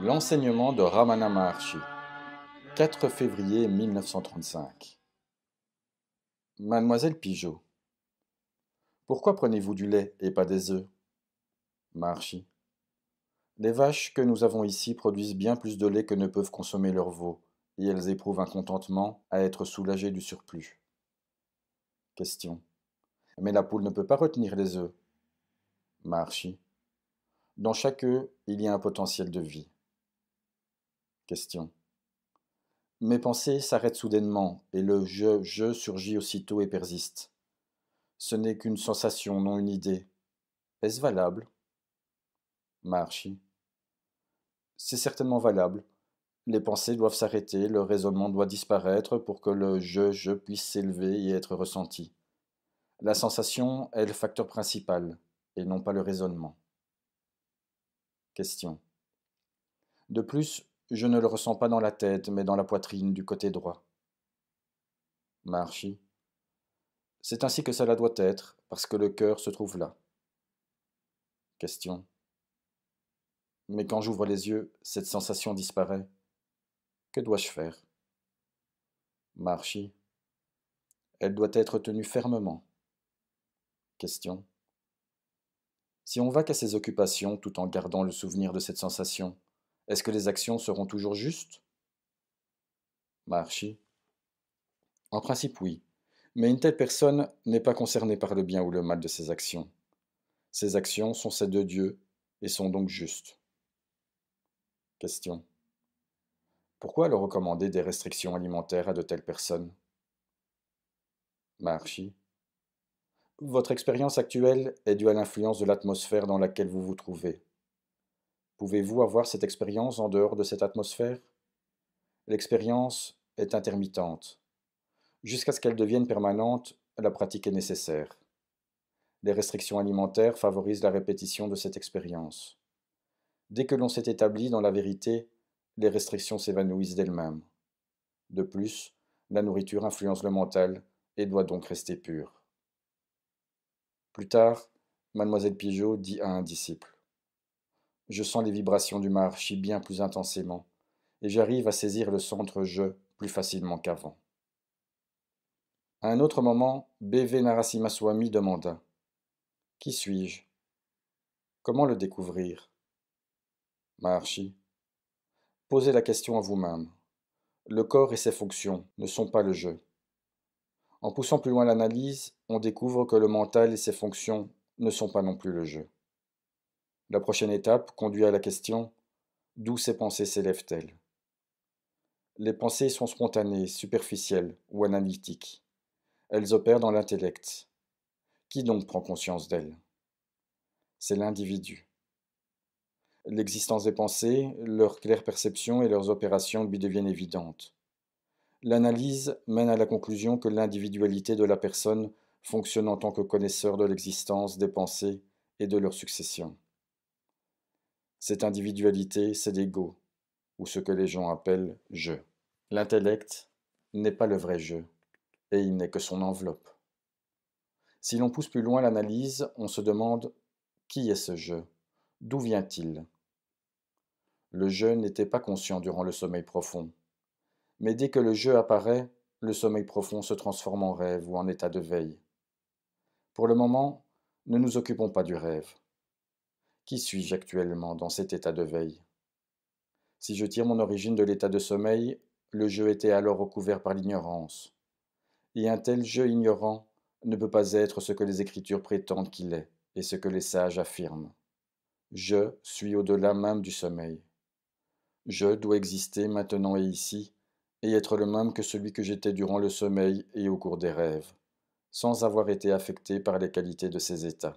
L'enseignement de Ramana Maharshi, 4 février 1935. Mademoiselle Pigeot, pourquoi prenez-vous du lait et pas des œufs Maharshi. Les vaches que nous avons ici produisent bien plus de lait que ne peuvent consommer leurs veaux, et elles éprouvent un contentement à être soulagées du surplus. Question. Mais la poule ne peut pas retenir les œufs. Maharshi. Dans chaque œuf, il y a un potentiel de vie. Question. Mes pensées s'arrêtent soudainement, et le je, je surgit aussitôt et persiste. Ce n'est qu'une sensation, non une idée. Est-ce valable Marchi. C'est certainement valable. Les pensées doivent s'arrêter, le raisonnement doit disparaître pour que le je, je puisse s'élever et être ressenti. La sensation est le facteur principal, et non pas le raisonnement. Question. De plus, je ne le ressens pas dans la tête, mais dans la poitrine du côté droit. Marchi. C'est ainsi que cela doit être, parce que le cœur se trouve là. Question. Mais quand j'ouvre les yeux, cette sensation disparaît. Que dois-je faire Marchi. Elle doit être tenue fermement. Question. Si on va qu'à ses occupations tout en gardant le souvenir de cette sensation, est-ce que les actions seront toujours justes Maharshi. En principe, oui. Mais une telle personne n'est pas concernée par le bien ou le mal de ses actions. Ses actions sont celles de Dieu et sont donc justes. Question. Pourquoi le recommander des restrictions alimentaires à de telles personnes Maharshi. Votre expérience actuelle est due à l'influence de l'atmosphère dans laquelle vous vous trouvez. Pouvez-vous avoir cette expérience en dehors de cette atmosphère L'expérience est intermittente. Jusqu'à ce qu'elle devienne permanente, la pratique est nécessaire. Les restrictions alimentaires favorisent la répétition de cette expérience. Dès que l'on s'est établi dans la vérité, les restrictions s'évanouissent d'elles-mêmes. De plus, la nourriture influence le mental et doit donc rester pure. Plus tard, Mademoiselle Pigeot dit à un disciple je sens les vibrations du marchi bien plus intensément, et j'arrive à saisir le centre jeu plus facilement qu'avant. À un autre moment, B.V. Swami demanda Qui suis-je Comment le découvrir Maharshi Posez la question à vous-même. Le corps et ses fonctions ne sont pas le jeu. En poussant plus loin l'analyse, on découvre que le mental et ses fonctions ne sont pas non plus le jeu. La prochaine étape conduit à la question D'où ces pensées s'élèvent-elles Les pensées sont spontanées, superficielles ou analytiques. Elles opèrent dans l'intellect. Qui donc prend conscience d'elles C'est l'individu. L'existence des pensées, leur claire perception et leurs opérations lui deviennent évidentes. L'analyse mène à la conclusion que l'individualité de la personne fonctionne en tant que connaisseur de l'existence des pensées et de leur succession. Cette individualité, c'est l'ego, ou ce que les gens appellent je. L'intellect n'est pas le vrai je, et il n'est que son enveloppe. Si l'on pousse plus loin l'analyse, on se demande qui est ce je D'où vient-il Le je n'était pas conscient durant le sommeil profond. Mais dès que le je apparaît, le sommeil profond se transforme en rêve ou en état de veille. Pour le moment, ne nous occupons pas du rêve. Qui suis-je actuellement dans cet état de veille Si je tire mon origine de l'état de sommeil, le jeu était alors recouvert par l'ignorance. Et un tel jeu ignorant ne peut pas être ce que les Écritures prétendent qu'il est et ce que les sages affirment. Je suis au-delà même du sommeil. Je dois exister maintenant et ici, et être le même que celui que j'étais durant le sommeil et au cours des rêves, sans avoir été affecté par les qualités de ces états.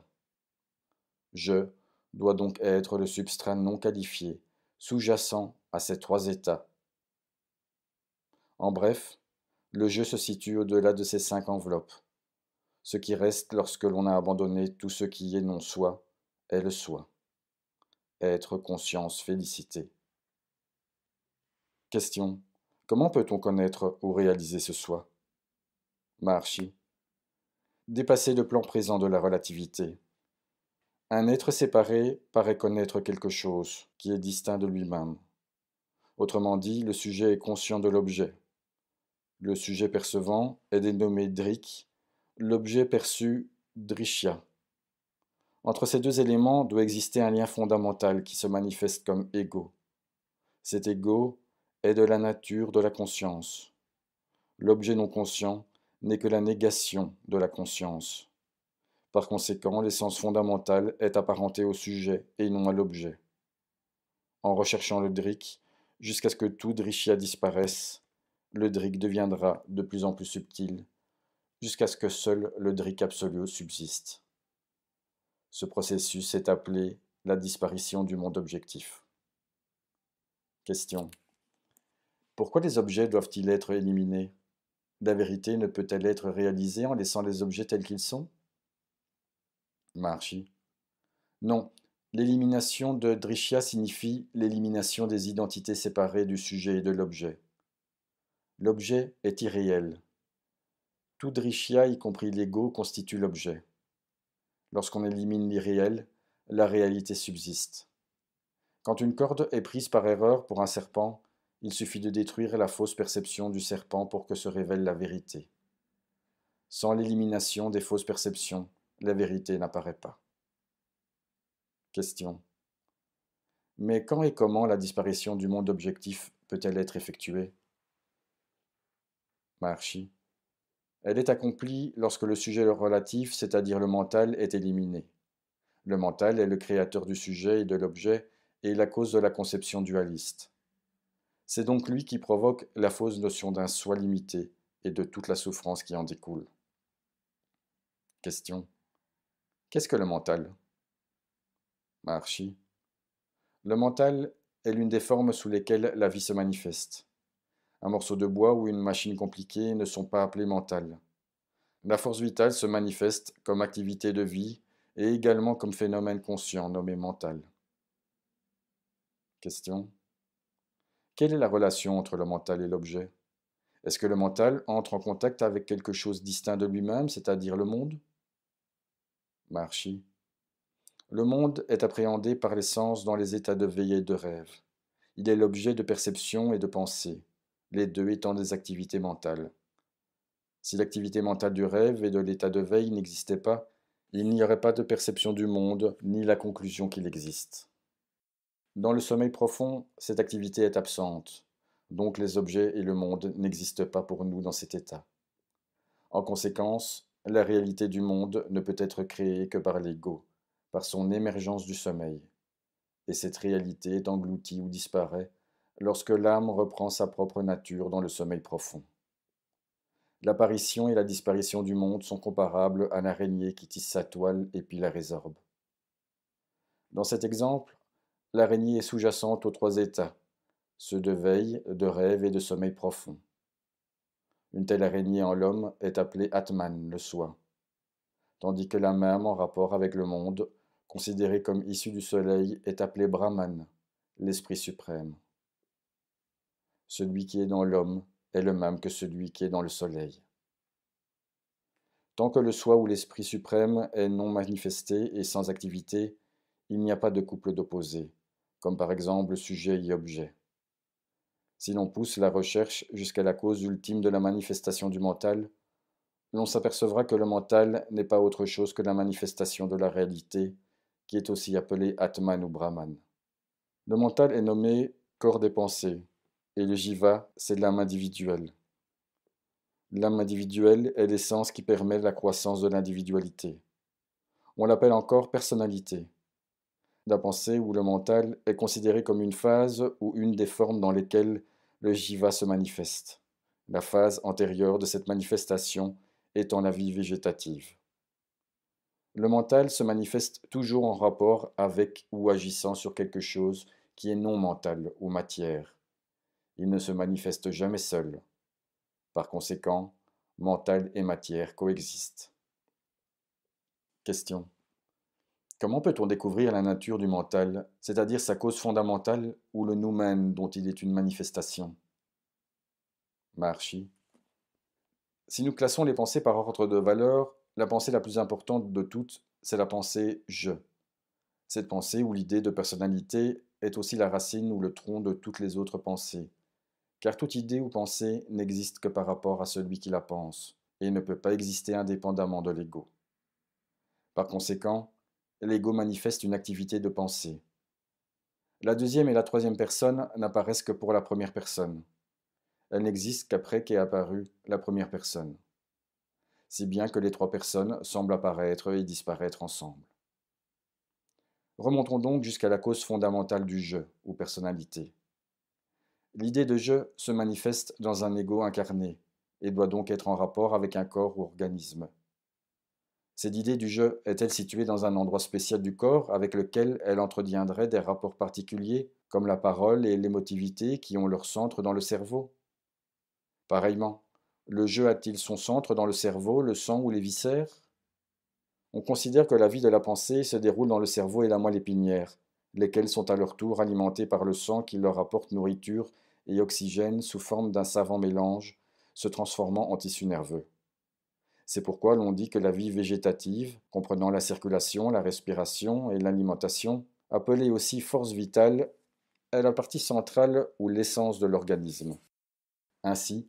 Je doit donc être le substrat non qualifié, sous-jacent à ces trois états. En bref, le jeu se situe au-delà de ces cinq enveloppes. Ce qui reste lorsque l'on a abandonné tout ce qui est non soi est le soi. Être conscience félicité. Question. Comment peut-on connaître ou réaliser ce soi Marchi. Dépasser le plan présent de la relativité, un être séparé paraît connaître quelque chose qui est distinct de lui-même. Autrement dit, le sujet est conscient de l'objet. Le sujet percevant est dénommé Drik, l'objet perçu Drishya. Entre ces deux éléments doit exister un lien fondamental qui se manifeste comme égo. Cet égo est de la nature de la conscience. L'objet non conscient n'est que la négation de la conscience. Par conséquent, l'essence fondamentale est apparentée au sujet et non à l'objet. En recherchant le drick, jusqu'à ce que tout drichia disparaisse, le drick deviendra de plus en plus subtil, jusqu'à ce que seul le drick absolu subsiste. Ce processus est appelé la disparition du monde objectif. Question. Pourquoi les objets doivent-ils être éliminés La vérité ne peut-elle être réalisée en laissant les objets tels qu'ils sont Marchi, Non, l'élimination de Drishya signifie l'élimination des identités séparées du sujet et de l'objet. L'objet est irréel. Tout Drishya, y compris l'ego, constitue l'objet. Lorsqu'on élimine l'irréel, la réalité subsiste. Quand une corde est prise par erreur pour un serpent, il suffit de détruire la fausse perception du serpent pour que se révèle la vérité. Sans l'élimination des fausses perceptions, la vérité n'apparaît pas. Question. Mais quand et comment la disparition du monde objectif peut-elle être effectuée Maharshi. Elle est accomplie lorsque le sujet relatif, c'est-à-dire le mental, est éliminé. Le mental est le créateur du sujet et de l'objet et la cause de la conception dualiste. C'est donc lui qui provoque la fausse notion d'un soi limité et de toute la souffrance qui en découle. Question. Qu'est-ce que le mental Marchi. Le mental est l'une des formes sous lesquelles la vie se manifeste. Un morceau de bois ou une machine compliquée ne sont pas appelés mentales. La force vitale se manifeste comme activité de vie et également comme phénomène conscient nommé mental. Question. Quelle est la relation entre le mental et l'objet Est-ce que le mental entre en contact avec quelque chose distinct de lui-même, c'est-à-dire le monde Marchi. Le monde est appréhendé par les sens dans les états de veille et de rêve. Il est l'objet de perception et de pensée, les deux étant des activités mentales. Si l'activité mentale du rêve et de l'état de veille n'existait pas, il n'y aurait pas de perception du monde ni la conclusion qu'il existe. Dans le sommeil profond, cette activité est absente, donc les objets et le monde n'existent pas pour nous dans cet état. En conséquence, la réalité du monde ne peut être créée que par l'ego, par son émergence du sommeil. Et cette réalité est engloutie ou disparaît lorsque l'âme reprend sa propre nature dans le sommeil profond. L'apparition et la disparition du monde sont comparables à l'araignée qui tisse sa toile et puis la résorbe. Dans cet exemple, l'araignée est sous-jacente aux trois états, ceux de veille, de rêve et de sommeil profond. Une telle araignée en l'homme est appelée Atman, le soi, tandis que la même, en rapport avec le monde, considérée comme issue du soleil, est appelée Brahman, l'esprit suprême. Celui qui est dans l'homme est le même que celui qui est dans le soleil. Tant que le soi ou l'esprit suprême est non manifesté et sans activité, il n'y a pas de couple d'opposés, comme par exemple sujet et objet. Si l'on pousse la recherche jusqu'à la cause ultime de la manifestation du mental, l'on s'apercevra que le mental n'est pas autre chose que la manifestation de la réalité, qui est aussi appelée Atman ou Brahman. Le mental est nommé corps des pensées, et le jiva, c'est l'âme individuelle. L'âme individuelle est l'essence qui permet la croissance de l'individualité. On l'appelle encore personnalité. La pensée ou le mental est considéré comme une phase ou une des formes dans lesquelles le jiva se manifeste, la phase antérieure de cette manifestation étant la vie végétative. Le mental se manifeste toujours en rapport avec ou agissant sur quelque chose qui est non mental ou matière. Il ne se manifeste jamais seul. Par conséquent, mental et matière coexistent. Question. Comment peut-on découvrir la nature du mental, c'est-à-dire sa cause fondamentale ou le nous-même dont il est une manifestation Marchi. Si nous classons les pensées par ordre de valeur, la pensée la plus importante de toutes, c'est la pensée je. Cette pensée ou l'idée de personnalité est aussi la racine ou le tronc de toutes les autres pensées, car toute idée ou pensée n'existe que par rapport à celui qui la pense, et ne peut pas exister indépendamment de l'ego. Par conséquent, l'ego manifeste une activité de pensée. La deuxième et la troisième personne n'apparaissent que pour la première personne. Elles n'existent qu'après qu'est apparue la première personne. Si bien que les trois personnes semblent apparaître et disparaître ensemble. Remontons donc jusqu'à la cause fondamentale du jeu, ou personnalité. L'idée de jeu se manifeste dans un ego incarné, et doit donc être en rapport avec un corps ou organisme, cette idée du jeu est-elle située dans un endroit spécial du corps avec lequel elle entretiendrait des rapports particuliers, comme la parole et l'émotivité qui ont leur centre dans le cerveau Pareillement, le jeu a-t-il son centre dans le cerveau, le sang ou les viscères On considère que la vie de la pensée se déroule dans le cerveau et la moelle épinière, lesquelles sont à leur tour alimentées par le sang qui leur apporte nourriture et oxygène sous forme d'un savant mélange, se transformant en tissu nerveux. C'est pourquoi l'on dit que la vie végétative, comprenant la circulation, la respiration et l'alimentation, appelée aussi force vitale, est la partie centrale ou l'essence de l'organisme. Ainsi,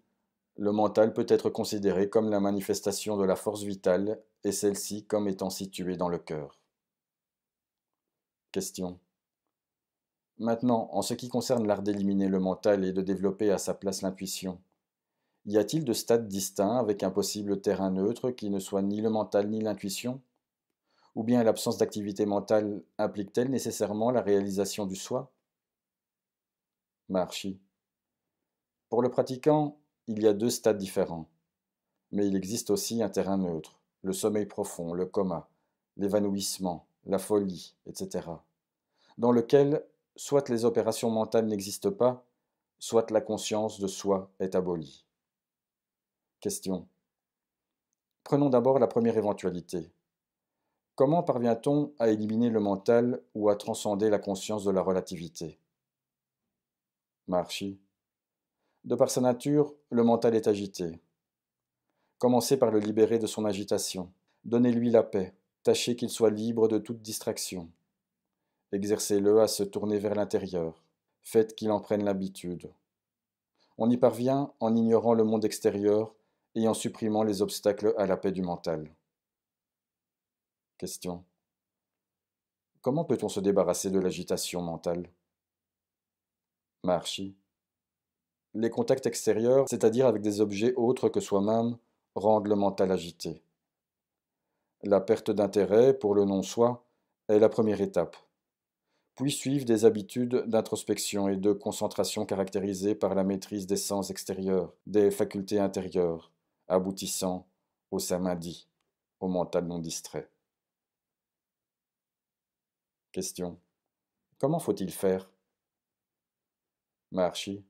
le mental peut être considéré comme la manifestation de la force vitale et celle-ci comme étant située dans le cœur. Question. Maintenant, en ce qui concerne l'art d'éliminer le mental et de développer à sa place l'intuition, y a-t-il de stades distincts avec un possible terrain neutre qui ne soit ni le mental ni l'intuition Ou bien l'absence d'activité mentale implique-t-elle nécessairement la réalisation du soi Marchi. Pour le pratiquant, il y a deux stades différents. Mais il existe aussi un terrain neutre, le sommeil profond, le coma, l'évanouissement, la folie, etc. Dans lequel soit les opérations mentales n'existent pas, soit la conscience de soi est abolie. Question. Prenons d'abord la première éventualité. Comment parvient-on à éliminer le mental ou à transcender la conscience de la relativité Marchi. De par sa nature, le mental est agité. Commencez par le libérer de son agitation. Donnez-lui la paix. Tâchez qu'il soit libre de toute distraction. Exercez-le à se tourner vers l'intérieur. Faites qu'il en prenne l'habitude. On y parvient en ignorant le monde extérieur et en supprimant les obstacles à la paix du mental. Question. Comment peut-on se débarrasser de l'agitation mentale Marchi. Les contacts extérieurs, c'est-à-dire avec des objets autres que soi-même, rendent le mental agité. La perte d'intérêt pour le non-soi est la première étape. Puis suivent des habitudes d'introspection et de concentration caractérisées par la maîtrise des sens extérieurs, des facultés intérieures, aboutissant au samadhi, au mental non distrait. Question. Comment faut-il faire Marchi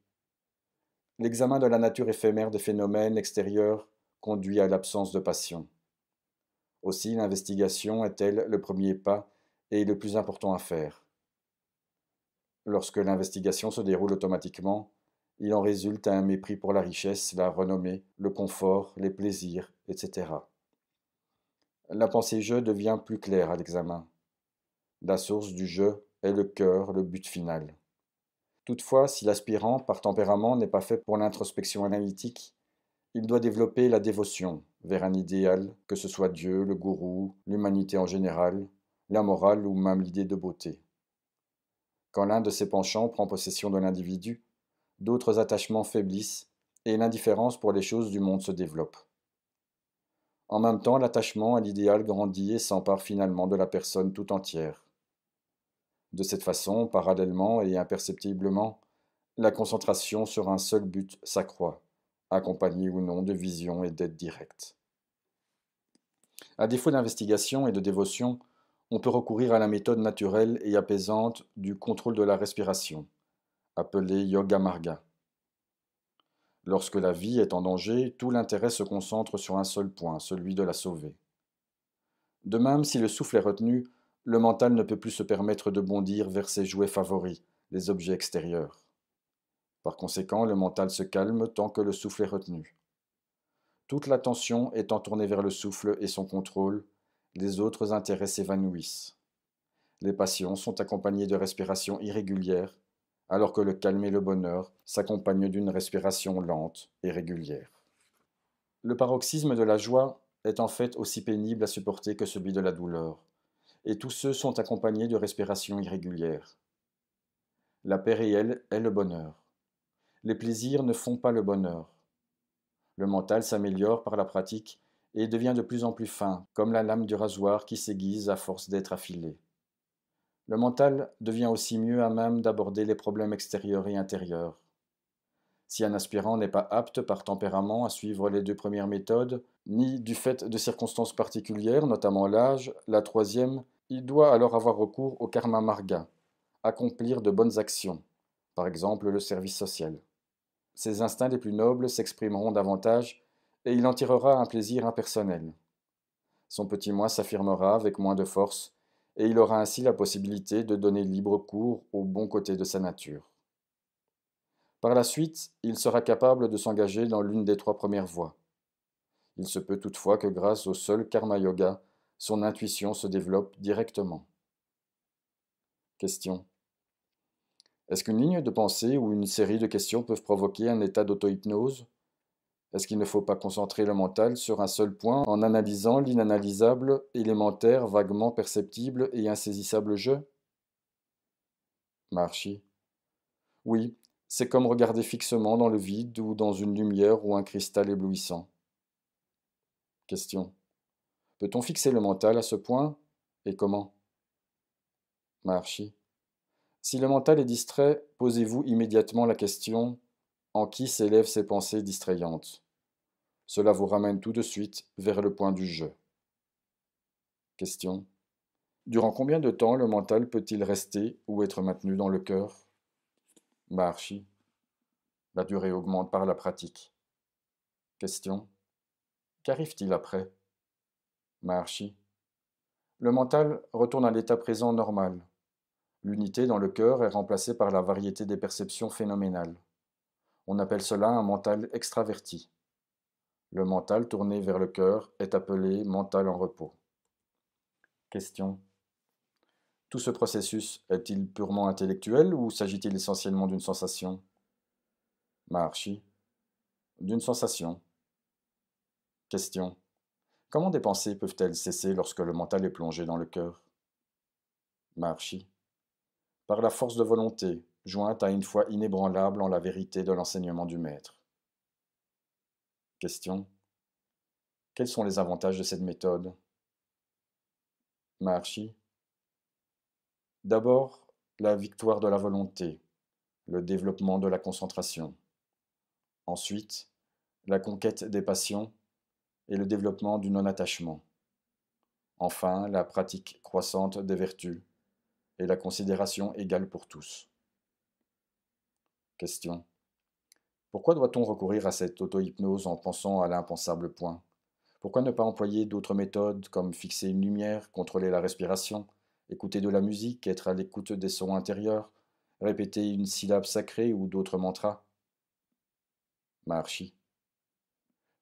L'examen de la nature éphémère des phénomènes extérieurs conduit à l'absence de passion. Aussi, l'investigation est-elle le premier pas et le plus important à faire. Lorsque l'investigation se déroule automatiquement, il en résulte un mépris pour la richesse, la renommée, le confort, les plaisirs, etc. La pensée je » devient plus claire à l'examen. La source du jeu est le cœur, le but final. Toutefois, si l'aspirant, par tempérament, n'est pas fait pour l'introspection analytique, il doit développer la dévotion vers un idéal, que ce soit Dieu, le gourou, l'humanité en général, la morale ou même l'idée de beauté. Quand l'un de ces penchants prend possession de l'individu, d'autres attachements faiblissent et l'indifférence pour les choses du monde se développe. En même temps, l'attachement à l'idéal grandit et s'empare finalement de la personne tout entière. De cette façon, parallèlement et imperceptiblement, la concentration sur un seul but s'accroît, accompagnée ou non de vision et d'aide directe. À défaut d'investigation et de dévotion, on peut recourir à la méthode naturelle et apaisante du contrôle de la respiration, appelé Yoga Marga. Lorsque la vie est en danger, tout l'intérêt se concentre sur un seul point, celui de la sauver. De même, si le souffle est retenu, le mental ne peut plus se permettre de bondir vers ses jouets favoris, les objets extérieurs. Par conséquent, le mental se calme tant que le souffle est retenu. Toute l'attention étant tournée vers le souffle et son contrôle, les autres intérêts s'évanouissent. Les passions sont accompagnées de respirations irrégulières alors que le calme et le bonheur s'accompagnent d'une respiration lente et régulière. Le paroxysme de la joie est en fait aussi pénible à supporter que celui de la douleur, et tous ceux sont accompagnés de respirations irrégulières. La paix réelle est le bonheur. Les plaisirs ne font pas le bonheur. Le mental s'améliore par la pratique et devient de plus en plus fin, comme la lame du rasoir qui s'aiguise à force d'être affilée le mental devient aussi mieux à même d'aborder les problèmes extérieurs et intérieurs. Si un aspirant n'est pas apte par tempérament à suivre les deux premières méthodes, ni du fait de circonstances particulières, notamment l'âge, la troisième, il doit alors avoir recours au karma marga, accomplir de bonnes actions, par exemple le service social. Ses instincts les plus nobles s'exprimeront davantage et il en tirera un plaisir impersonnel. Son petit moi s'affirmera avec moins de force et il aura ainsi la possibilité de donner libre cours au bon côté de sa nature. Par la suite, il sera capable de s'engager dans l'une des trois premières voies. Il se peut toutefois que grâce au seul karma yoga, son intuition se développe directement. Question. Est-ce qu'une ligne de pensée ou une série de questions peuvent provoquer un état d'auto-hypnose est-ce qu'il ne faut pas concentrer le mental sur un seul point en analysant l'inanalysable, élémentaire, vaguement perceptible et insaisissable jeu? Marchi. Oui, c'est comme regarder fixement dans le vide ou dans une lumière ou un cristal éblouissant. Question. Peut-on fixer le mental à ce point Et comment Marchi. Si le mental est distrait, posez-vous immédiatement la question en qui s'élèvent ces pensées distrayantes cela vous ramène tout de suite vers le point du jeu. Question. Durant combien de temps le mental peut-il rester ou être maintenu dans le cœur Maharshi. La durée augmente par la pratique. Question. Qu'arrive-t-il après Maharshi. Le mental retourne à l'état présent normal. L'unité dans le cœur est remplacée par la variété des perceptions phénoménales. On appelle cela un mental extraverti. Le mental tourné vers le cœur est appelé mental en repos. Question. Tout ce processus est-il purement intellectuel ou s'agit-il essentiellement d'une sensation Maharshi. D'une sensation. Question. Comment des pensées peuvent-elles cesser lorsque le mental est plongé dans le cœur Maharshi. Par la force de volonté, jointe à une foi inébranlable en la vérité de l'enseignement du Maître. Question. Quels sont les avantages de cette méthode Maharshi. D'abord, la victoire de la volonté, le développement de la concentration. Ensuite, la conquête des passions et le développement du non-attachement. Enfin, la pratique croissante des vertus et la considération égale pour tous. Question. Pourquoi doit-on recourir à cette auto-hypnose en pensant à l'impensable point Pourquoi ne pas employer d'autres méthodes comme fixer une lumière, contrôler la respiration, écouter de la musique, être à l'écoute des sons intérieurs, répéter une syllabe sacrée ou d'autres mantras Maharshi.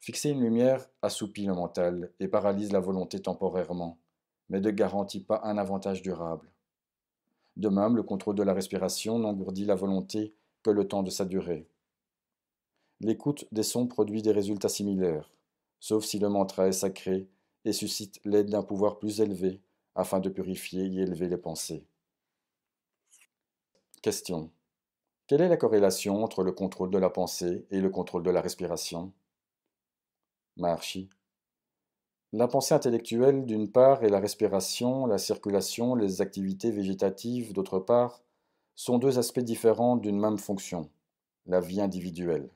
Fixer une lumière assoupit le mental et paralyse la volonté temporairement, mais ne garantit pas un avantage durable. De même, le contrôle de la respiration n'engourdit la volonté que le temps de sa durée l'écoute des sons produit des résultats similaires, sauf si le mantra est sacré et suscite l'aide d'un pouvoir plus élevé afin de purifier et élever les pensées. Question. Quelle est la corrélation entre le contrôle de la pensée et le contrôle de la respiration Maharshi. La pensée intellectuelle d'une part et la respiration, la circulation, les activités végétatives d'autre part sont deux aspects différents d'une même fonction, la vie individuelle.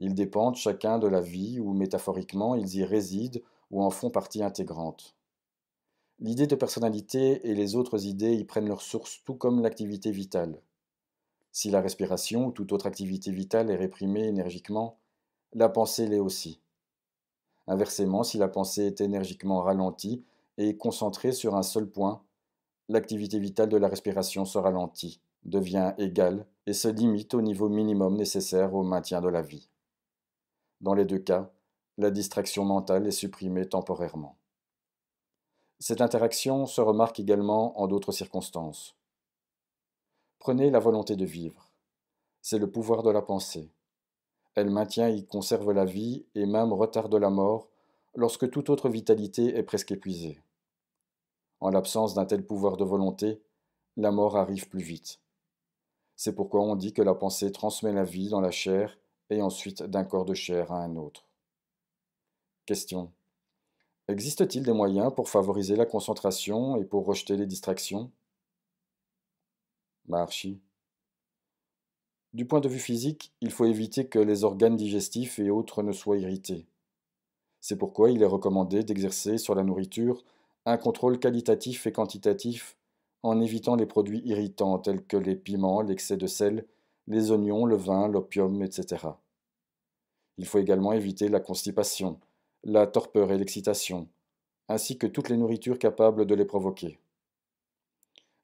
Ils dépendent chacun de la vie ou métaphoriquement ils y résident ou en font partie intégrante. L'idée de personnalité et les autres idées y prennent leur source tout comme l'activité vitale. Si la respiration ou toute autre activité vitale est réprimée énergiquement, la pensée l'est aussi. Inversement, si la pensée est énergiquement ralentie et concentrée sur un seul point, l'activité vitale de la respiration se ralentit, devient égale et se limite au niveau minimum nécessaire au maintien de la vie. Dans les deux cas, la distraction mentale est supprimée temporairement. Cette interaction se remarque également en d'autres circonstances. Prenez la volonté de vivre. C'est le pouvoir de la pensée. Elle maintient et conserve la vie et même retarde la mort lorsque toute autre vitalité est presque épuisée. En l'absence d'un tel pouvoir de volonté, la mort arrive plus vite. C'est pourquoi on dit que la pensée transmet la vie dans la chair et ensuite d'un corps de chair à un autre. Question. Existe-t-il des moyens pour favoriser la concentration et pour rejeter les distractions Marchi. Bah, du point de vue physique, il faut éviter que les organes digestifs et autres ne soient irrités. C'est pourquoi il est recommandé d'exercer sur la nourriture un contrôle qualitatif et quantitatif en évitant les produits irritants tels que les piments, l'excès de sel les oignons, le vin, l'opium, etc. Il faut également éviter la constipation, la torpeur et l'excitation, ainsi que toutes les nourritures capables de les provoquer.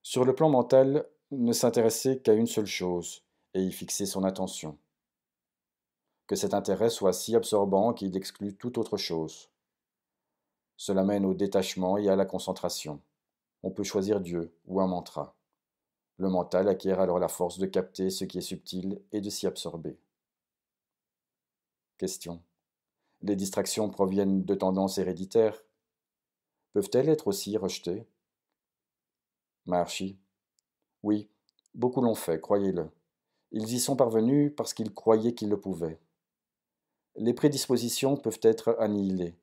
Sur le plan mental, ne s'intéresser qu'à une seule chose et y fixer son attention. Que cet intérêt soit si absorbant qu'il exclut toute autre chose. Cela mène au détachement et à la concentration. On peut choisir Dieu ou un mantra. Le mental acquiert alors la force de capter ce qui est subtil et de s'y absorber. Question. Les distractions proviennent de tendances héréditaires. Peuvent-elles être aussi rejetées Maharshi. Oui, beaucoup l'ont fait, croyez-le. Ils y sont parvenus parce qu'ils croyaient qu'ils le pouvaient. Les prédispositions peuvent être annihilées.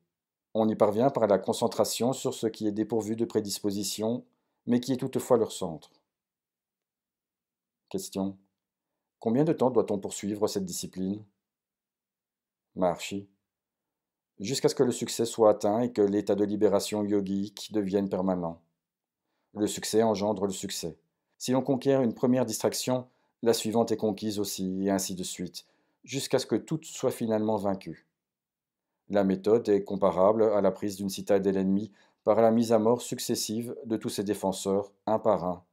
On y parvient par la concentration sur ce qui est dépourvu de prédispositions, mais qui est toutefois leur centre. Question. Combien de temps doit-on poursuivre cette discipline Maharshi. Jusqu'à ce que le succès soit atteint et que l'état de libération yogique devienne permanent. Le succès engendre le succès. Si l'on conquiert une première distraction, la suivante est conquise aussi, et ainsi de suite, jusqu'à ce que toutes soient finalement vaincues. La méthode est comparable à la prise d'une citadelle ennemie par la mise à mort successive de tous ses défenseurs, un par un,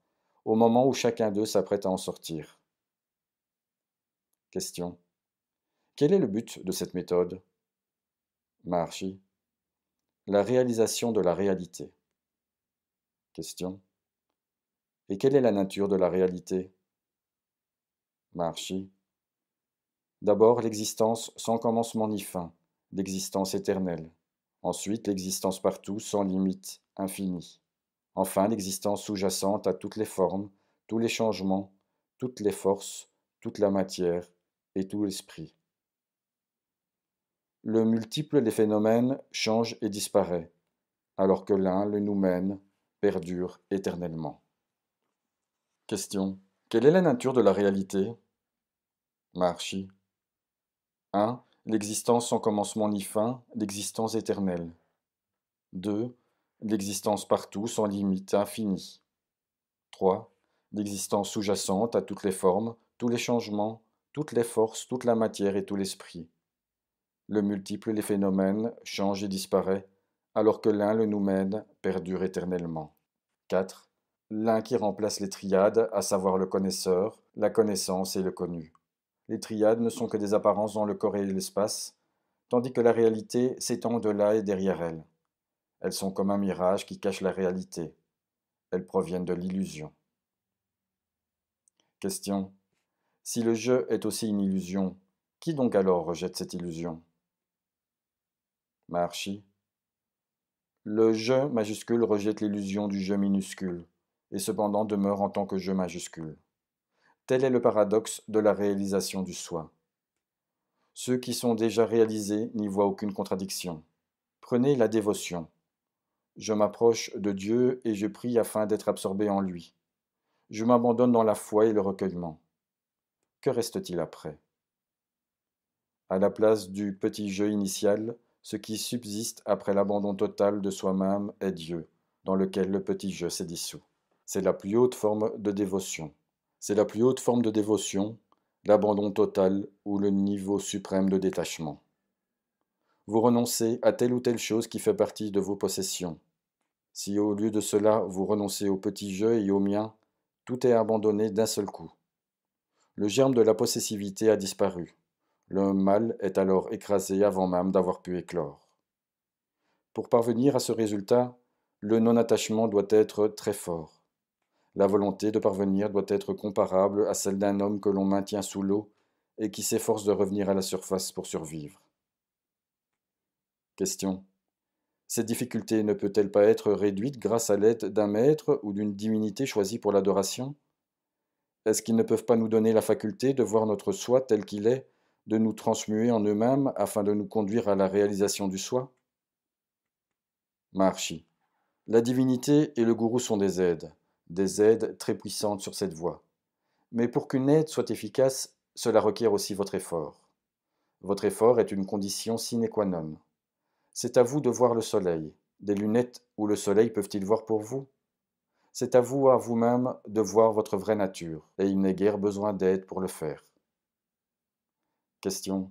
au moment où chacun d'eux s'apprête à en sortir. Question. Quel est le but de cette méthode Maharshi. La réalisation de la réalité. Question. Et quelle est la nature de la réalité Maharshi. D'abord l'existence sans commencement ni fin, l'existence éternelle. Ensuite l'existence partout sans limite, infinie. Enfin, l'existence sous-jacente à toutes les formes, tous les changements, toutes les forces, toute la matière et tout l'esprit. Le multiple des phénomènes change et disparaît, alors que l'un, le nous mène, perdure éternellement. Question. Quelle est la nature de la réalité Marchi. 1. L'existence sans commencement ni fin, l'existence éternelle. 2 l'existence partout, sans limite, infinie. 3. L'existence sous-jacente à toutes les formes, tous les changements, toutes les forces, toute la matière et tout l'esprit. Le multiple et les phénomènes changent et disparaissent, alors que l'un, le nous mène, perdure éternellement. 4. L'un qui remplace les triades, à savoir le connaisseur, la connaissance et le connu. Les triades ne sont que des apparences dans le corps et l'espace, tandis que la réalité s'étend de là et derrière elle. Elles sont comme un mirage qui cache la réalité. Elles proviennent de l'illusion. Question. Si le jeu est aussi une illusion, qui donc alors rejette cette illusion Marchi Le jeu majuscule rejette l'illusion du jeu minuscule, et cependant demeure en tant que jeu majuscule. Tel est le paradoxe de la réalisation du soi. Ceux qui sont déjà réalisés n'y voient aucune contradiction. Prenez la dévotion. Je m'approche de Dieu et je prie afin d'être absorbé en lui. Je m'abandonne dans la foi et le recueillement. Que reste-t-il après À la place du petit jeu initial, ce qui subsiste après l'abandon total de soi-même est Dieu, dans lequel le petit jeu s'est dissous. C'est la plus haute forme de dévotion. C'est la plus haute forme de dévotion, l'abandon total ou le niveau suprême de détachement vous renoncez à telle ou telle chose qui fait partie de vos possessions. Si au lieu de cela vous renoncez au petit jeu et au mien, tout est abandonné d'un seul coup. Le germe de la possessivité a disparu. Le mal est alors écrasé avant même d'avoir pu éclore. Pour parvenir à ce résultat, le non-attachement doit être très fort. La volonté de parvenir doit être comparable à celle d'un homme que l'on maintient sous l'eau et qui s'efforce de revenir à la surface pour survivre. Question. Cette difficulté ne peut-elle pas être réduite grâce à l'aide d'un maître ou d'une divinité choisie pour l'adoration Est-ce qu'ils ne peuvent pas nous donner la faculté de voir notre soi tel qu'il est, de nous transmuer en eux-mêmes afin de nous conduire à la réalisation du soi Marchi. La divinité et le gourou sont des aides, des aides très puissantes sur cette voie. Mais pour qu'une aide soit efficace, cela requiert aussi votre effort. Votre effort est une condition sine qua non. C'est à vous de voir le soleil. Des lunettes ou le soleil peuvent-ils voir pour vous C'est à vous à vous-même de voir votre vraie nature, et il n'est guère besoin d'aide pour le faire. Question.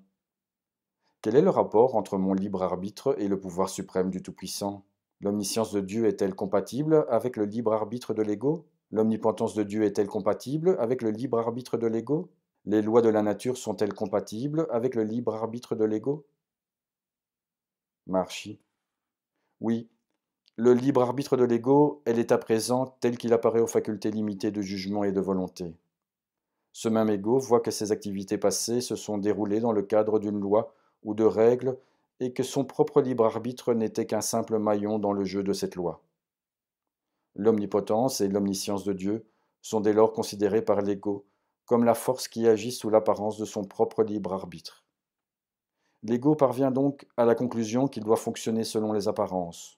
Quel est le rapport entre mon libre arbitre et le pouvoir suprême du Tout-Puissant L'omniscience de Dieu est-elle compatible avec le libre arbitre de l'ego L'omnipotence de Dieu est-elle compatible avec le libre arbitre de l'ego Les lois de la nature sont-elles compatibles avec le libre arbitre de l'ego Marchi. Oui, le libre arbitre de l'ego est à présent tel qu'il apparaît aux facultés limitées de jugement et de volonté. Ce même ego voit que ses activités passées se sont déroulées dans le cadre d'une loi ou de règles et que son propre libre arbitre n'était qu'un simple maillon dans le jeu de cette loi. L'omnipotence et l'omniscience de Dieu sont dès lors considérées par l'ego comme la force qui agit sous l'apparence de son propre libre arbitre. L'ego parvient donc à la conclusion qu'il doit fonctionner selon les apparences.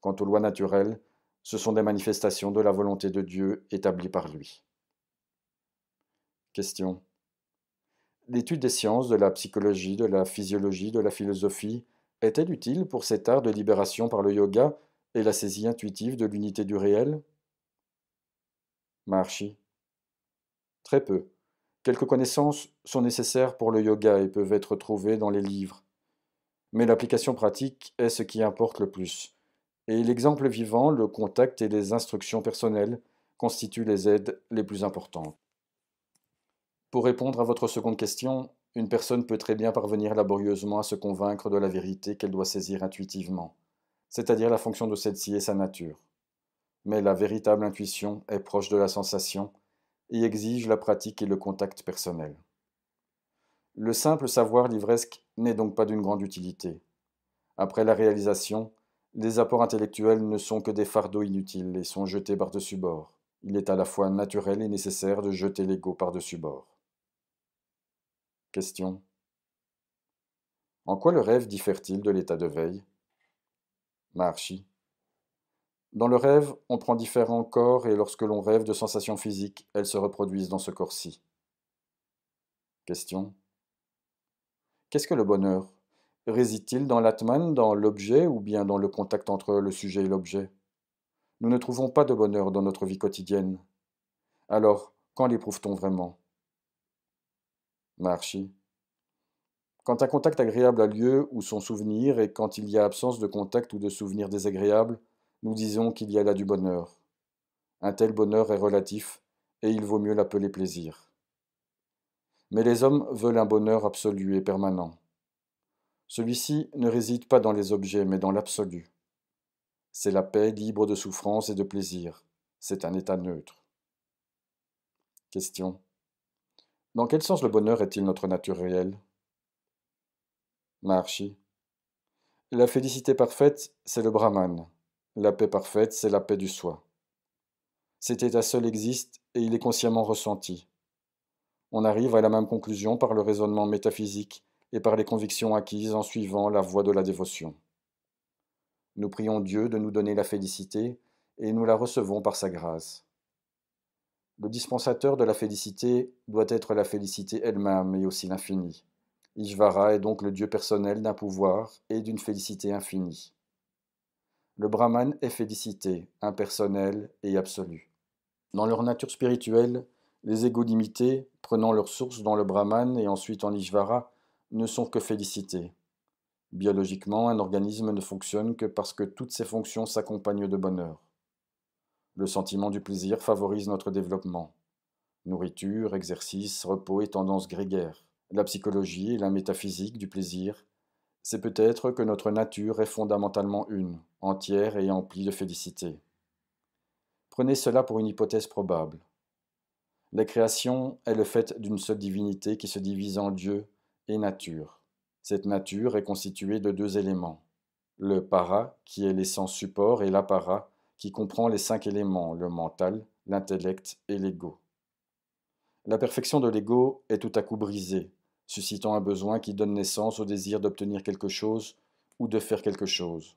Quant aux lois naturelles, ce sont des manifestations de la volonté de Dieu établie par lui. Question. L'étude des sciences, de la psychologie, de la physiologie, de la philosophie est-elle utile pour cet art de libération par le yoga et la saisie intuitive de l'unité du réel Marchi. Très peu. Quelques connaissances sont nécessaires pour le yoga et peuvent être trouvées dans les livres. Mais l'application pratique est ce qui importe le plus. Et l'exemple vivant, le contact et les instructions personnelles constituent les aides les plus importantes. Pour répondre à votre seconde question, une personne peut très bien parvenir laborieusement à se convaincre de la vérité qu'elle doit saisir intuitivement, c'est-à-dire la fonction de celle-ci et sa nature. Mais la véritable intuition est proche de la sensation et exige la pratique et le contact personnel. Le simple savoir livresque n'est donc pas d'une grande utilité. Après la réalisation, les apports intellectuels ne sont que des fardeaux inutiles et sont jetés par-dessus bord. Il est à la fois naturel et nécessaire de jeter l'ego par-dessus bord. Question. En quoi le rêve diffère-t-il de l'état de veille Maharshi. Dans le rêve, on prend différents corps et lorsque l'on rêve de sensations physiques, elles se reproduisent dans ce corps-ci. Question. Qu'est-ce que le bonheur Réside-t-il dans l'atman, dans l'objet ou bien dans le contact entre le sujet et l'objet Nous ne trouvons pas de bonheur dans notre vie quotidienne. Alors, quand l'éprouve-t-on vraiment Marchi. Quand un contact agréable a lieu ou son souvenir et quand il y a absence de contact ou de souvenir désagréable, nous disons qu'il y a là du bonheur. Un tel bonheur est relatif, et il vaut mieux l'appeler plaisir. Mais les hommes veulent un bonheur absolu et permanent. Celui-ci ne réside pas dans les objets, mais dans l'absolu. C'est la paix libre de souffrance et de plaisir. C'est un état neutre. Question. Dans quel sens le bonheur est-il notre nature réelle Maharshi. La félicité parfaite, c'est le Brahman. La paix parfaite, c'est la paix du soi. Cet état seul existe et il est consciemment ressenti. On arrive à la même conclusion par le raisonnement métaphysique et par les convictions acquises en suivant la voie de la dévotion. Nous prions Dieu de nous donner la félicité et nous la recevons par sa grâce. Le dispensateur de la félicité doit être la félicité elle-même et aussi l'infini. Ishvara est donc le Dieu personnel d'un pouvoir et d'une félicité infinie le brahman est félicité, impersonnel et absolu. Dans leur nature spirituelle, les égaux limités, prenant leur source dans le brahman et ensuite en Ishvara, ne sont que félicités. Biologiquement, un organisme ne fonctionne que parce que toutes ses fonctions s'accompagnent de bonheur. Le sentiment du plaisir favorise notre développement. Nourriture, exercice, repos et tendance grégaire. La psychologie et la métaphysique du plaisir c'est peut-être que notre nature est fondamentalement une, entière et emplie de félicité. Prenez cela pour une hypothèse probable. La création est le fait d'une seule divinité qui se divise en Dieu et nature. Cette nature est constituée de deux éléments. Le para, qui est l'essence support, et l'appara, qui comprend les cinq éléments, le mental, l'intellect et l'ego. La perfection de l'ego est tout à coup brisée, suscitant un besoin qui donne naissance au désir d'obtenir quelque chose ou de faire quelque chose.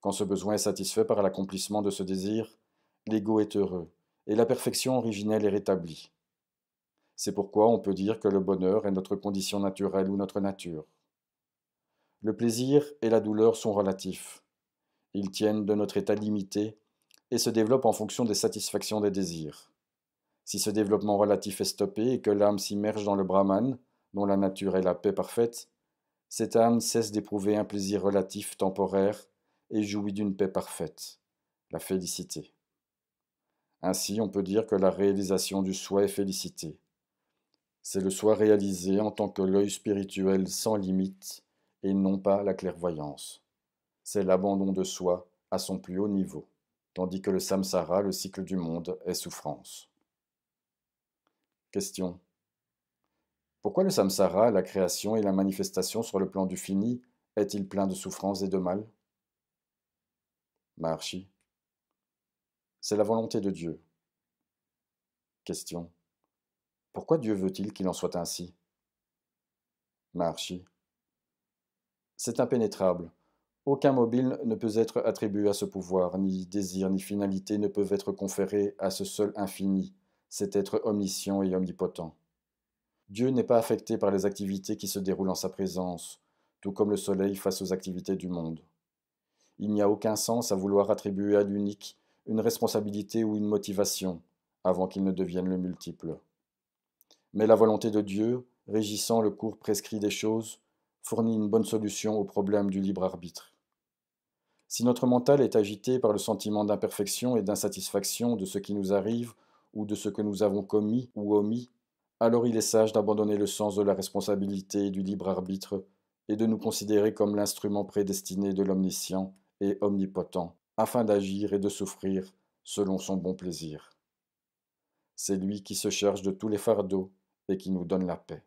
Quand ce besoin est satisfait par l'accomplissement de ce désir, l'ego est heureux et la perfection originelle est rétablie. C'est pourquoi on peut dire que le bonheur est notre condition naturelle ou notre nature. Le plaisir et la douleur sont relatifs. Ils tiennent de notre état limité et se développent en fonction des satisfactions des désirs. Si ce développement relatif est stoppé et que l'âme s'immerge dans le brahman, dont la nature est la paix parfaite, cette âme cesse d'éprouver un plaisir relatif, temporaire, et jouit d'une paix parfaite, la félicité. Ainsi, on peut dire que la réalisation du soi est félicité. C'est le soi réalisé en tant que l'œil spirituel sans limite et non pas la clairvoyance. C'est l'abandon de soi à son plus haut niveau, tandis que le samsara, le cycle du monde, est souffrance. Question. Pourquoi le samsara, la création et la manifestation sur le plan du fini, est-il plein de souffrances et de mal Maharshi. C'est la volonté de Dieu. Question. Pourquoi Dieu veut-il qu'il en soit ainsi Maharshi. C'est impénétrable. Aucun mobile ne peut être attribué à ce pouvoir, ni désir ni finalité ne peuvent être conférés à ce seul infini, cet être omniscient et omnipotent. Dieu n'est pas affecté par les activités qui se déroulent en sa présence, tout comme le soleil face aux activités du monde. Il n'y a aucun sens à vouloir attribuer à l'unique une responsabilité ou une motivation avant qu'il ne devienne le multiple. Mais la volonté de Dieu, régissant le cours prescrit des choses, fournit une bonne solution au problème du libre arbitre. Si notre mental est agité par le sentiment d'imperfection et d'insatisfaction de ce qui nous arrive ou de ce que nous avons commis ou omis, alors il est sage d'abandonner le sens de la responsabilité et du libre arbitre et de nous considérer comme l'instrument prédestiné de l'omniscient et omnipotent, afin d'agir et de souffrir selon son bon plaisir. C'est lui qui se charge de tous les fardeaux et qui nous donne la paix.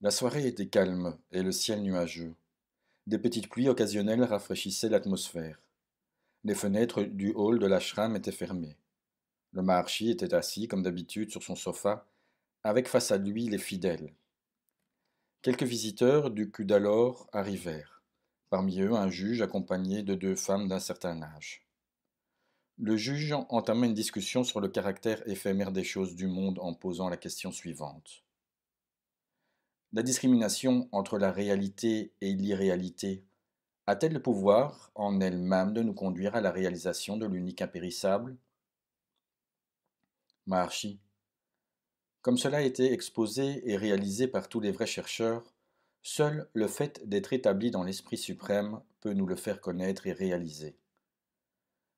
La soirée était calme et le ciel nuageux. Des petites pluies occasionnelles rafraîchissaient l'atmosphère. Les fenêtres du hall de l'ashram étaient fermées. Le Maharshi était assis, comme d'habitude, sur son sofa, avec face à lui les fidèles. Quelques visiteurs du d'alors arrivèrent, parmi eux un juge accompagné de deux femmes d'un certain âge. Le juge entama une discussion sur le caractère éphémère des choses du monde en posant la question suivante. La discrimination entre la réalité et l'irréalité a-t-elle le pouvoir en elle-même de nous conduire à la réalisation de l'unique impérissable Maharshi. Comme cela a été exposé et réalisé par tous les vrais chercheurs, seul le fait d'être établi dans l'Esprit suprême peut nous le faire connaître et réaliser.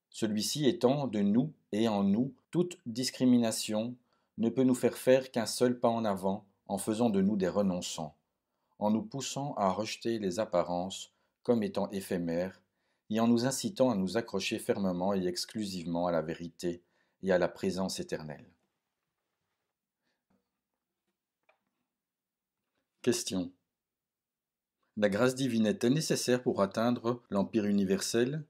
Celui-ci étant de nous et en nous, toute discrimination ne peut nous faire faire qu'un seul pas en avant en faisant de nous des renonçants, en nous poussant à rejeter les apparences comme étant éphémères et en nous incitant à nous accrocher fermement et exclusivement à la vérité et à la présence éternelle. Question. La grâce divine est-elle nécessaire pour atteindre l'Empire universel